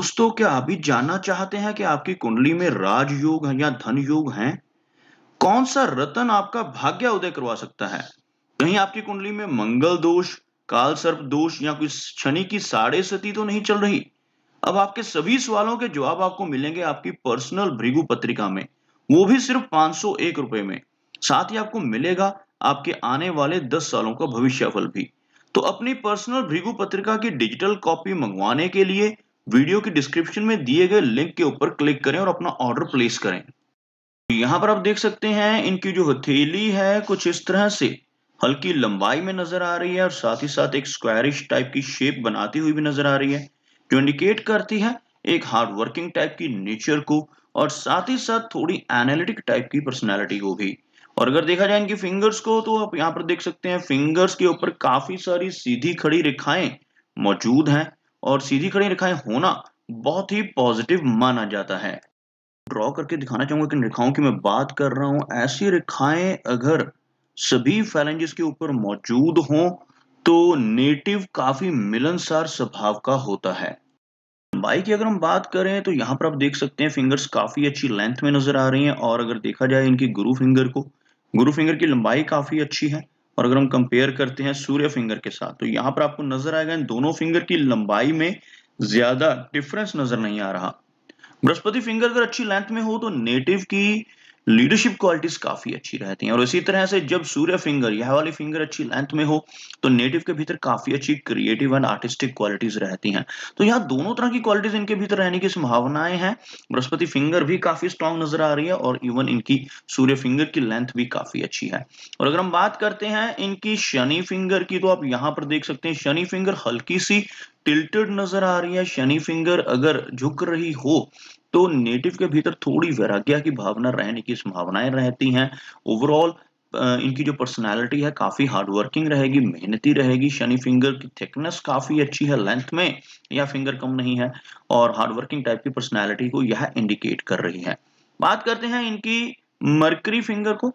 दोस्तों क्या आप भी जानना चाहते हैं कि आपकी कुंडली में राजयोग है या धन योग है कौन सा रतन आपका भाग्य उदय करवा सकता है कहीं आपकी कुंडली में मंगल दोष काल सर्प दोष या कोई शनि की साढ़े सती तो नहीं चल रही अब आपके सभी सवालों के जवाब आपको मिलेंगे आपकी पर्सनल भृगु पत्रिका में वो भी सिर्फ पांच सौ एक रुपए में साथ ही आपको मिलेगा आपके आने वाले दस सालों का भविष्यफल भी तो अपनी पर्सनल भृगु पत्रिका की डिजिटल कॉपी मंगवाने के लिए वीडियो के डिस्क्रिप्शन में दिए गए लिंक के ऊपर क्लिक करें और अपना ऑर्डर प्लेस करें तो यहाँ पर आप देख सकते हैं इनकी जो हथेली है कुछ इस तरह से हल्की लंबाई में नजर आ रही है और साथ ही साथ एक स्क्वायरिश टाइप की शेप बनाती हुई भी नजर आ रही है जो इंडिकेट करती है एक हार्ड वर्किंग टाइप की नेचर को और साथ ही साथ थोड़ी एनालिटिक टाइप की पर्सनैलिटी को भी और अगर देखा जाए इनकी फिंगर्स को तो आप यहाँ पर देख सकते हैं फिंगर्स के ऊपर काफी सारी सीधी खड़ी रेखाएं मौजूद हैं और सीधी खड़ी रेखाएं होना बहुत ही पॉजिटिव माना जाता है ड्रॉ करके दिखाना चाहूंगा कि रेखाओं की मैं बात कर रहा हूं ऐसी रेखाएं अगर सभी फैलेंजेस के ऊपर मौजूद हों तो नेटिव काफी मिलनसार स्वभाव का होता है लंबाई की अगर हम बात करें तो यहाँ पर आप देख सकते हैं फिंगर्स काफी अच्छी लेंथ में नजर आ रही हैं और अगर देखा जाए इनकी गुरु फिंगर को गुरु फिंगर की लंबाई काफी अच्छी है और अगर हम कंपेयर करते हैं सूर्य फिंगर के साथ तो यहां पर आपको नजर आएगा इन दोनों फिंगर की लंबाई में ज्यादा डिफरेंस नजर नहीं आ रहा बृहस्पति फिंगर अगर अच्छी लेंथ में हो तो नेटिव की लीडरशिप क्वालिटीज काफी अच्छी रहती हैं और इसी तरह से जब सूर्य फिंगर यह वाली फिंगर अच्छी लेंथ में हो तो नेटिव के भीतर काफी अच्छी क्रिएटिव एंड आर्टिस्टिक क्वालिटीज रहती हैं तो यहाँ दोनों तरह की क्वालिटीज इनके भीतर रहने की संभावनाएं हैं बृहस्पति फिंगर भी काफी स्ट्रांग नजर आ रही है और इवन इनकी सूर्य फिंगर की लेंथ भी काफी अच्छी है और अगर हम बात करते हैं इनकी शनि फिंगर की तो आप यहाँ पर देख सकते हैं शनि फिंगर हल्की सी टिल्टेड नजर आ रही है शनि फिंगर अगर झुक रही हो तो नेटिव के भीतर थोड़ी वैराग्या की भावना रहने की संभावनाएं रहती हैं ओवरऑल इनकी जो पर्सनालिटी है काफी हार्डवर्किंग रहेगी मेहनती रहेगी शनि फिंगर की थिकनेस काफी अच्छी है लेंथ में या फिंगर कम नहीं है और हार्डवर्किंग टाइप की पर्सनालिटी को यह इंडिकेट कर रही है बात करते हैं इनकी मर्करी फिंगर को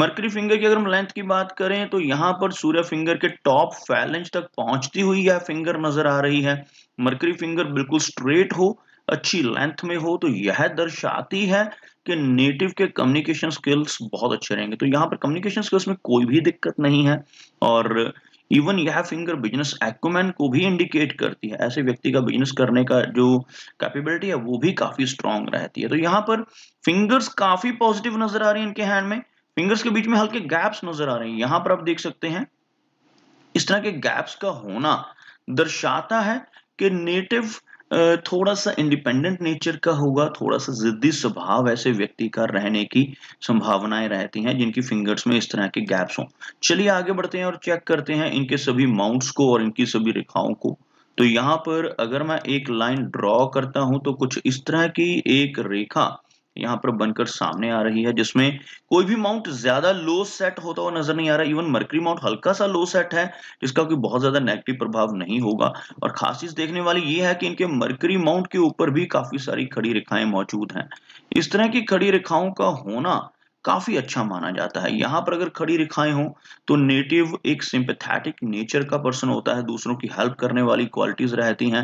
मर्करी फिंगर की अगर हम लेंथ की बात करें तो यहाँ पर सूर्य फिंगर के टॉप फैलेंज तक पहुंचती हुई यह फिंगर नजर आ रही है मर्करी फिंगर बिल्कुल स्ट्रेट हो अच्छी लेंथ में हो तो यह दर्शाती है कि नेटिव के कम्युनिकेशन स्किल्स बहुत अच्छे रहेंगे तो यहाँ पर कम्युनिकेशन स्किल्स में कोई भी दिक्कत नहीं है और इवन यह फिंगर बिजनेस एक्मैन को भी इंडिकेट करती है ऐसे व्यक्ति का बिजनेस करने का जो कैपेबिलिटी है वो भी काफी स्ट्रांग रहती है तो यहाँ पर फिंगर्स काफी पॉजिटिव नजर आ रही है इनके हैंड में फिंगर्स के बीच में हल्के गैप्स नजर आ रहे हैं यहाँ पर आप देख सकते हैं इस तरह के गैप्स का होना दर्शाता है कि नेटिव थोड़ा सा इंडिपेंडेंट नेचर का होगा थोड़ा सा जिद्दी स्वभाव ऐसे व्यक्ति का रहने की संभावनाएं रहती हैं जिनकी फिंगर्स में इस तरह के गैप्स हों चलिए आगे बढ़ते हैं और चेक करते हैं इनके सभी माउंट्स को और इनकी सभी रेखाओं को तो यहाँ पर अगर मैं एक लाइन ड्रॉ करता हूं तो कुछ इस तरह की एक रेखा यहाँ पर बनकर सामने आ रही है जिसमें कोई भी माउंट ज्यादा लो सेट होता हुआ नजर नहीं आ रहा इवन मर्करी माउंट हल्का सा लो सेट है जिसका कोई बहुत ज्यादा नेगेटिव प्रभाव नहीं होगा और खास चीज देखने वाली ये है कि इनके मर्करी माउंट के ऊपर भी काफी सारी खड़ी रेखाएं मौजूद हैं इस तरह की खड़ी रेखाओं का होना काफी अच्छा माना जाता है यहां पर अगर खड़ी रेखाएं हो तो नेटिव एक सिंपथेटिक नेचर का पर्सन होता है दूसरों की हेल्प करने वाली क्वालिटीज रहती हैं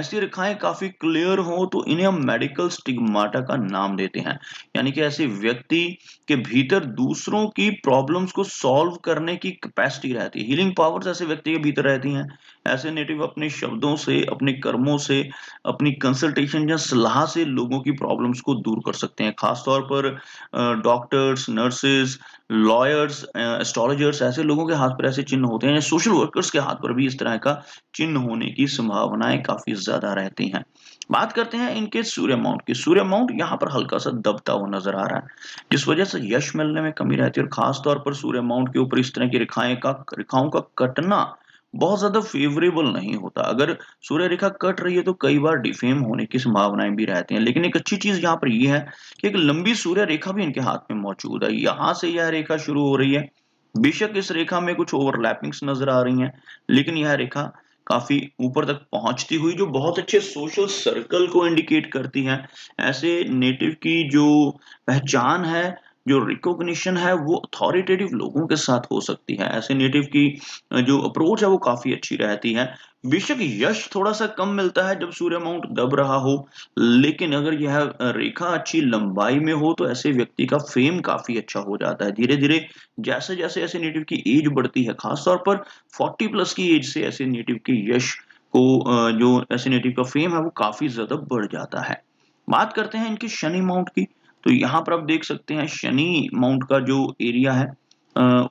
ऐसी रेखाएं काफी क्लियर हो तो इन्हें हम मेडिकल स्टिग्माटा का नाम देते हैं यानी कि ऐसे व्यक्ति के भीतर दूसरों की प्रॉब्लम्स को सॉल्व करने की कैपेसिटी रहती है हीलिंग पावर्स ऐसे व्यक्ति के भीतर रहती हैं ऐसे नेटिव अपने शब्दों से अपने कर्मों से अपनी कंसल्टेशन या सलाह से लोगों की प्रॉब्लम्स को दूर कर सकते हैं खासतौर पर doctor doctors nurses lawyers astrologers ऐसे लोगों के हाथ पर ऐसे चिन्ह होते हैं सोशल वर्कर्स के हाथ पर भी इस तरह का चिन्ह होने की संभावनाएं काफ़ी ज़्यादा रहती हैं बात करते हैं इनके सूर्य माउंट की सूर्य माउंट यहाँ पर हल्का सा दबता हुआ नजर आ रहा है जिस वजह से यश मिलने में कमी रहती है और खासतौर पर सूर्य माउंट के ऊपर इस तरह की रेखाएं का रेखाओं का कटना बहुत ज्यादा फेवरेबल नहीं होता अगर सूर्य रेखा कट रही है तो कई बार डिफेम होने की संभावनाएं भी रहती हैं लेकिन एक अच्छी चीज यहाँ पर यह है कि एक लंबी सूर्य रेखा भी इनके हाथ में मौजूद है यहाँ से यह रेखा शुरू हो रही है बेशक इस रेखा में कुछ ओवरलैपिंग्स नजर आ रही हैं लेकिन यह रेखा काफी ऊपर तक पहुंचती हुई जो बहुत अच्छे सोशल सर्कल को इंडिकेट करती है ऐसे नेटिव की जो पहचान है जो रिकॉग्निशन है वो अथॉरिटेटिव लोगों के साथ हो सकती है ऐसे नेटिव की जो अप्रोच है वो काफी अच्छी रहती है बेशक यश थोड़ा सा कम मिलता है जब सूर्य माउंट दब रहा हो लेकिन अगर यह रेखा अच्छी लंबाई में हो तो ऐसे व्यक्ति का फेम काफी अच्छा हो जाता है धीरे धीरे जैसे जैसे ऐसे नेटिव की एज बढ़ती है खासतौर पर फोर्टी प्लस की एज से ऐसे नेटिव के यश को जो ऐसे नेटिव का फेम है वो काफी ज्यादा बढ़ जाता है बात करते हैं इनके शनि माउंट की तो यहाँ पर आप देख सकते हैं शनि माउंट का जो एरिया है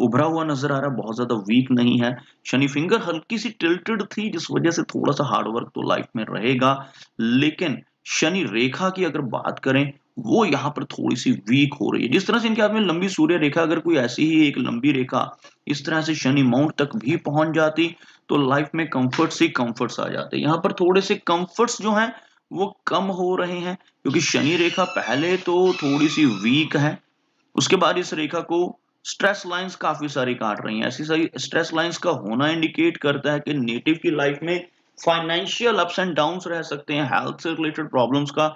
उभरा हुआ नजर आ रहा है बहुत ज्यादा वीक नहीं है शनि फिंगर हल्की सी टिल्टेड थी जिस वजह से थोड़ा सा हार्डवर्क तो लाइफ में रहेगा लेकिन शनि रेखा की अगर बात करें वो यहाँ पर थोड़ी सी वीक हो रही है जिस तरह से इनके हाथ में लंबी सूर्य रेखा अगर कोई ऐसी ही एक लंबी रेखा इस तरह से शनि माउंट तक भी पहुंच जाती तो लाइफ में कंफर्ट्स से कंफर्ट्स आ जाते यहाँ पर थोड़े से कंफर्ट्स जो हैं वो कम हो रहे हैं क्योंकि शनि रेखा पहले तो थोड़ी सी वीक है उसके बाद इस रेखा को स्ट्रेस लाइंस काफी सारी काट रही हैं ऐसी सारी स्ट्रेस लाइंस का होना इंडिकेट करता है कि नेटिव की लाइफ में फाइनेंशियल अप्स एंड डाउन्स रह सकते हैं हेल्थ से रिलेटेड प्रॉब्लम्स का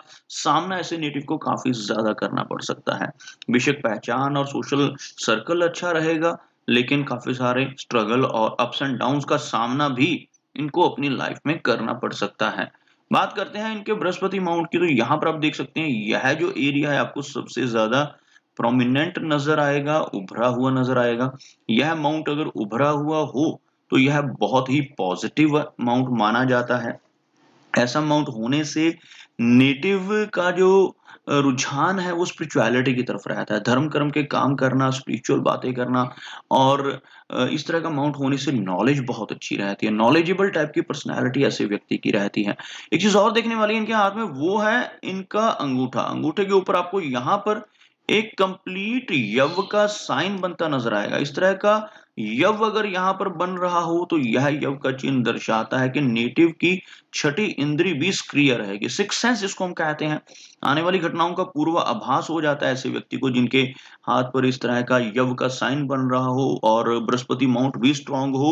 सामना ऐसे नेटिव को काफी ज्यादा करना पड़ सकता है बेशक पहचान और सोशल सर्कल अच्छा रहेगा लेकिन काफी सारे स्ट्रगल और अप्स एंड डाउन्स का सामना भी इनको अपनी लाइफ में करना पड़ सकता है बात करते हैं इनके बृहस्पति माउंट की तो यहाँ पर आप देख सकते हैं यह जो एरिया है आपको सबसे ज्यादा प्रोमिनेंट नजर आएगा उभरा हुआ नजर आएगा यह माउंट अगर उभरा हुआ हो तो यह बहुत ही पॉजिटिव माउंट माना जाता है ऐसा माउंट होने से नेटिव का जो रुझान है वो स्पिरिचुअलिटी की तरफ रहता है धर्म कर्म के काम करना स्पिरिचुअल बातें करना और इस तरह का माउंट होने से नॉलेज बहुत अच्छी रहती है नॉलेजेबल टाइप की पर्सनैलिटी ऐसे व्यक्ति की रहती है एक चीज और देखने वाली है इनके हाथ में वो है इनका अंगूठा अंगूठे के ऊपर आपको यहाँ पर एक कंप्लीट यव का साइन बनता नजर आएगा इस तरह का यव अगर यहाँ पर बन रहा हो तो यह यव का चिन्ह दर्शाता है कि नेटिव की छठी इंद्री भी सक्रिय रहेगी सिक्स सेंस इसको हम कहते हैं आने वाली घटनाओं का पूर्व आभास हो जाता है ऐसे व्यक्ति को जिनके हाथ पर इस तरह का यव का साइन बन रहा हो और बृहस्पति माउंट भी स्ट्रांग हो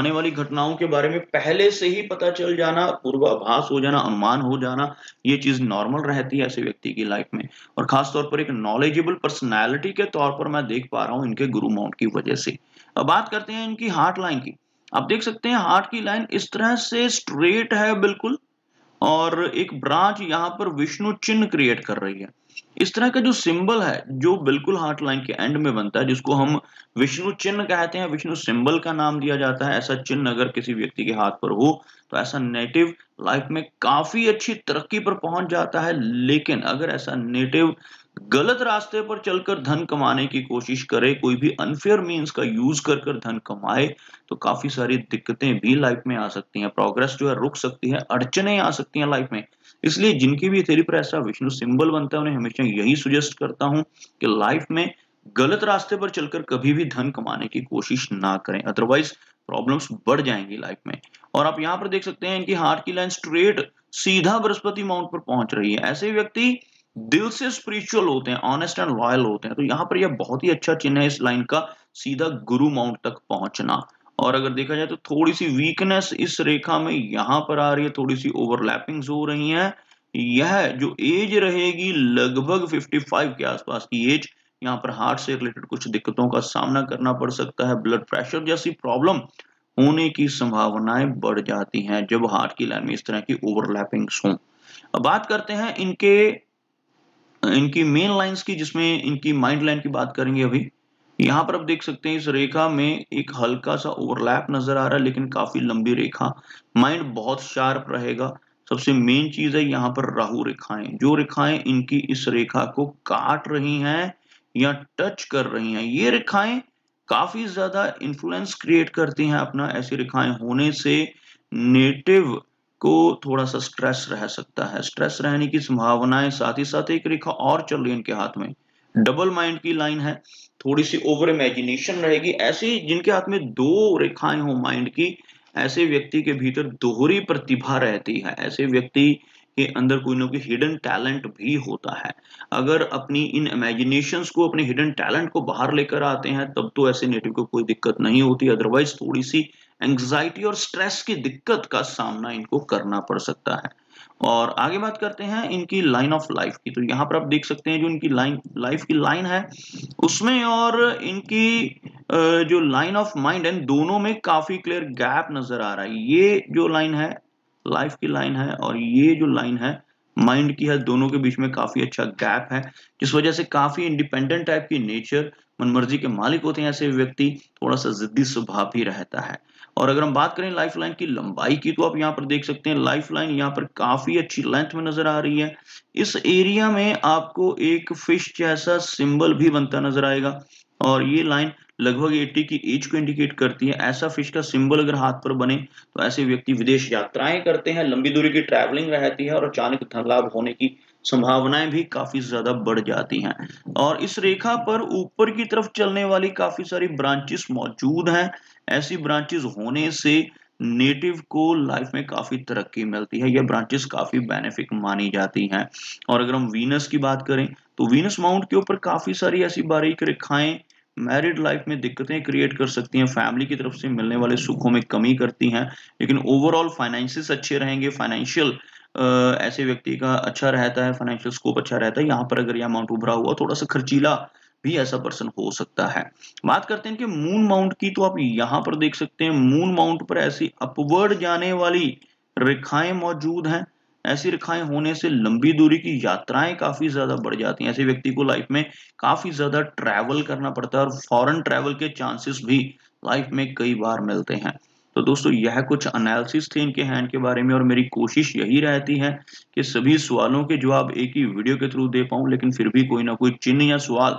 आने वाली घटनाओं के बारे में पहले से ही पता चल जाना पूर्व आभास हो जाना अनुमान हो जाना ये चीज नॉर्मल रहती है ऐसे व्यक्ति की लाइफ में और खासतौर पर एक नॉलेजेबल पर्सनैलिटी के तौर पर मैं देख पा रहा हूँ इनके गुरु माउंट की वजह से अब बात करते हैं इनकी हार्ट लाइन की आप देख सकते हैं हार्ट की लाइन इस तरह से स्ट्रेट है बिल्कुल और एक ब्रांच यहाँ पर विष्णु चिन्ह क्रिएट कर रही है इस तरह का जो सिंबल है जो बिल्कुल हार्ट लाइन के एंड में बनता है जिसको हम विष्णु चिन्ह कहते हैं विष्णु सिंबल का नाम दिया जाता है ऐसा चिन्ह अगर किसी व्यक्ति के हाथ पर हो तो ऐसा नेटिव लाइफ में काफी अच्छी तरक्की पर पहुंच जाता है लेकिन अगर ऐसा नेटिव गलत रास्ते पर चलकर धन कमाने की कोशिश करे कोई भी अनफेयर मीन्स का यूज कर कर धन कमाए तो काफी सारी दिक्कतें भी लाइफ में आ सकती हैं प्रोग्रेस जो है रुक सकती है अड़चने आ सकती हैं लाइफ में इसलिए जिनकी भी थेरी पर ऐसा विष्णु सिंबल बनता है उन्हें हमेशा यही सुजेस्ट करता हूं कि लाइफ में गलत रास्ते पर चलकर कभी भी धन कमाने की कोशिश ना करें अदरवाइज प्रॉब्लम्स बढ़ जाएंगी लाइफ में और आप यहां पर देख सकते हैं इनकी हार्ट की लाइन स्ट्रेट सीधा बृहस्पति माउंट पर पहुंच रही है ऐसे व्यक्ति दिल से स्पिरिचुअल होते हैं ऑनेस्ट एंड लॉयल होते हैं तो यहाँ पर यह बहुत ही अच्छा चिन्ह है इस लाइन का सीधा गुरु माउंट तक पहुंचना और अगर देखा जाए तो थोड़ी सी वीकनेस इस रेखा में यहां पर आ रही है थोड़ी सी ओवरलैपिंग हो रही है यह जो एज रहेगी लगभग 55 के आसपास की एज यहाँ पर हार्ट से रिलेटेड कुछ दिक्कतों का सामना करना पड़ सकता है ब्लड प्रेशर जैसी प्रॉब्लम होने की संभावनाएं बढ़ जाती हैं जब हार्ट की लाइन में इस तरह की ओवरलैपिंग्स हो अब बात करते हैं इनके इनकी मेन लाइंस की जिसमें इनकी माइंड लाइन की बात करेंगे अभी यहां पर आप देख सकते हैं इस रेखा में एक हल्का सा ओवरलैप नजर आ रहा है लेकिन काफी लंबी रेखा माइंड बहुत शार्प रहेगा सबसे मेन चीज है यहाँ पर राहु रेखाएं जो रेखाएं इनकी इस रेखा को काट रही हैं या टच कर रही हैं ये रेखाएं काफी ज्यादा इन्फ्लुएंस क्रिएट करती हैं अपना ऐसी रेखाएं होने से नेटिव को थोड़ा सा स्ट्रेस रह सकता है स्ट्रेस रहने की संभावनाएं साथ ही साथ एक रेखा और चल रही है इनके हाथ में डबल माइंड की लाइन है थोड़ी सी ओवर इमेजिनेशन रहेगी ऐसे जिनके हाथ में दो रेखाएं हो माइंड की ऐसे व्यक्ति के भीतर दोहरी प्रतिभा रहती है ऐसे व्यक्ति के अंदर कोई ना कोई हिडन टैलेंट भी होता है अगर अपनी इन इमेजिनेशन को अपने हिडन टैलेंट को बाहर लेकर आते हैं तब तो ऐसे नेटिव को कोई दिक्कत नहीं होती अदरवाइज थोड़ी सी एंग्जाइटी और स्ट्रेस की दिक्कत का सामना इनको करना पड़ सकता है और आगे बात करते हैं इनकी लाइन ऑफ लाइफ की तो यहाँ पर आप देख सकते हैं जो इनकी लाइन लाइफ की लाइन है उसमें और इनकी जो लाइन ऑफ माइंड है दोनों में काफी क्लियर गैप नजर आ रहा है ये जो लाइन है लाइफ की लाइन है और ये जो लाइन है माइंड की है दोनों के बीच में काफी अच्छा गैप है जिस वजह से काफी इंडिपेंडेंट टाइप की नेचर मनमर्जी के मालिक होते हैं ऐसे व्यक्ति थोड़ा सा जिद्दी स्वभाव भी रहता है और अगर हम बात करें लाइफ लाइन की लंबाई की तो आप यहाँ पर देख सकते हैं लाइफ लाइन यहाँ पर काफी अच्छी लेंथ में नजर आ रही है इस एरिया में आपको एक फिश जैसा सिंबल भी बनता नजर आएगा और ये लाइन लगभग 80 की एज को इंडिकेट करती है ऐसा फिश का सिंबल अगर हाथ पर बने तो ऐसे व्यक्ति विदेश यात्राएं करते हैं लंबी दूरी की ट्रैवलिंग रहती है और अचानक धन लाभ होने की संभावनाएं भी काफी ज्यादा बढ़ जाती हैं और इस रेखा पर ऊपर की तरफ चलने वाली काफी सारी ब्रांचेस मौजूद हैं ऐसी ब्रांचेस होने से नेटिव को लाइफ में काफ़ी तरक्की मिलती है यह ब्रांचेस काफ़ी बेनिफिट मानी जाती हैं और अगर हम वीनस की बात करें तो वीनस माउंट के ऊपर काफ़ी सारी ऐसी बारीक रेखाएं मैरिड लाइफ में दिक्कतें क्रिएट कर सकती हैं फैमिली की तरफ से मिलने वाले सुखों में कमी करती हैं लेकिन ओवरऑल फाइनेंसिस अच्छे रहेंगे फाइनेंशियल ऐसे व्यक्ति का अच्छा रहता है फाइनेंशियल स्कोप अच्छा रहता है यहाँ पर अगर यह अमाउंट उभरा हुआ थोड़ा सा खर्चीला भी ऐसा पर्सन हो सकता है बात करते हैं कि मून माउंट की तो आप यहां पर देख सकते हैं मून माउंट पर ऐसी अपवर्ड जाने वाली रेखाएं मौजूद हैं ऐसी रेखाएं होने से लंबी दूरी की यात्राएं काफी ज्यादा बढ़ जाती हैं ऐसे व्यक्ति को लाइफ में काफी ज्यादा ट्रैवल करना पड़ता है और फॉरन ट्रैवल के चांसेस भी लाइफ में कई बार मिलते हैं तो दोस्तों यह कुछ एनालिसिस थे इनके हैंड के बारे में और मेरी कोशिश यही रहती है कि सभी सवालों के जवाब एक ही वीडियो के थ्रू दे पाऊं लेकिन फिर भी कोई ना कोई चिन्ह या सवाल